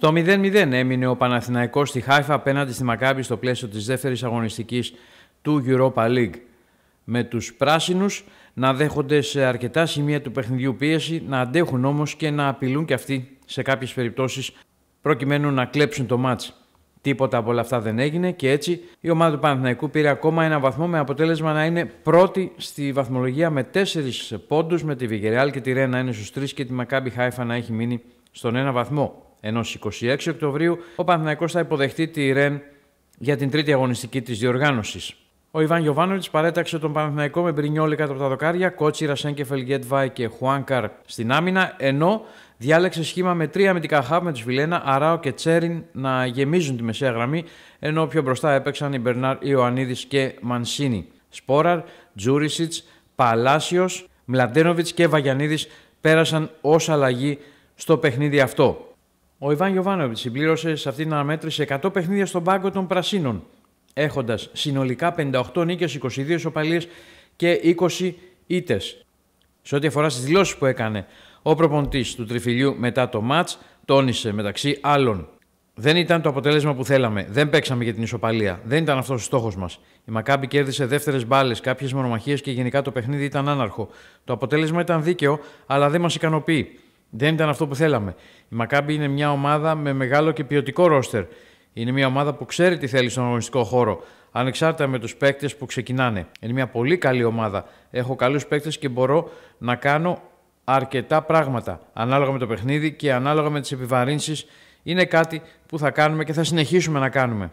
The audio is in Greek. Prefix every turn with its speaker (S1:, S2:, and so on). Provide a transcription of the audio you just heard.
S1: Στο 0-0 έμεινε ο Παναθηναϊκός στη Χάιφα απέναντι στη Μακάμπη στο πλαίσιο της δεύτερης αγωνιστικής του Europa League. Με τους πράσινους να δέχονται σε αρκετά σημεία του παιχνιδιού πίεση, να αντέχουν όμως και να απειλούν και αυτοί σε κάποιες περιπτώσεις προκειμένου να κλέψουν το μάτς. Τίποτα από όλα αυτά δεν έγινε και έτσι η ομάδα του Παναθηναϊκού πήρε ακόμα ένα βαθμό με αποτέλεσμα να είναι πρώτη στη βαθμολογία με 4 πόντους με τη Βιγεριάλ και τη Ρένα είναι στους 3 και τη Μακάμπι Χάιφα να έχει μείνει στον ένα βαθμό ενώ στι 26 Οκτωβρίου ο Παναθηναϊκός θα υποδεχτεί τη Ρεν για την τρίτη αγωνιστική της διοργάνωσης. Ο Ιβάν Γιοβάνοβιτ παρέταξε τον Παναθηναϊκό με Μπρινιόλη κάτω από τα δοκάρια, Κότσι, Ρασέγκεφελ, Γκέτβαϊ και Χουάνκαρ στην άμυνα, ενώ διάλεξε σχήμα με τρία αμυντικά χάπ με τους Βιλένα, Αράο και Τσέριν να γεμίζουν τη μεσαία γραμμή, ενώ πιο μπροστά έπαιξαν οι Μπερνάρ Ιωαννίδης και Μανσίνη. Σπόραρ, Τζούρισιτ, Παλάσιος, Μλαντένοβιτ και Βαγιανίδη πέρασαν ως αλλαγή στο παιχνίδι αυτό. Ο Ιβάν Γιοβάνοβιτ συμπλήρωσε σε αυτήν την αναμέτρηση 100 παιχνίδια στον πάγκο των Πρασίνων, έχοντας συνολικά 58 νίκε, 22 ισοπαλίες και 20 ήττες. Σε ό,τι αφορά στις δηλώσεις που έκανε ο προπονητής του Τριφυλιού μετά το ματ, τόνισε μεταξύ άλλων. Δεν ήταν το αποτέλεσμα που θέλαμε. Δεν παίξαμε για την ισοπαλία. Δεν ήταν αυτός ο στόχος μας. Η Μακάμπη κέρδισε δεύτερες μπάλες, κάποιες μονομαχίες και γενικά το παιχνίδι ήταν άναρχο. Το αποτέλεσμα ήταν δίκαιο, αλλά δεν μας ικανοποιεί. Δεν ήταν αυτό που θέλαμε. Η Μακάμπη είναι μια ομάδα με μεγάλο και ποιοτικό ρόστερ. Είναι μια ομάδα που ξέρει τι θέλει στον αγωνιστικό χώρο, ανεξάρτητα με τους παίκτες που ξεκινάνε. Είναι μια πολύ καλή ομάδα. Έχω καλούς παίκτες και μπορώ να κάνω αρκετά πράγματα ανάλογα με το παιχνίδι και ανάλογα με τις επιβαρύνσεις. Είναι κάτι που θα κάνουμε και θα συνεχίσουμε να κάνουμε.